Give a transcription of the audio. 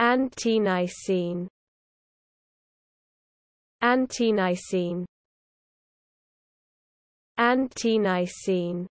Antinicene Antinicene Antinicene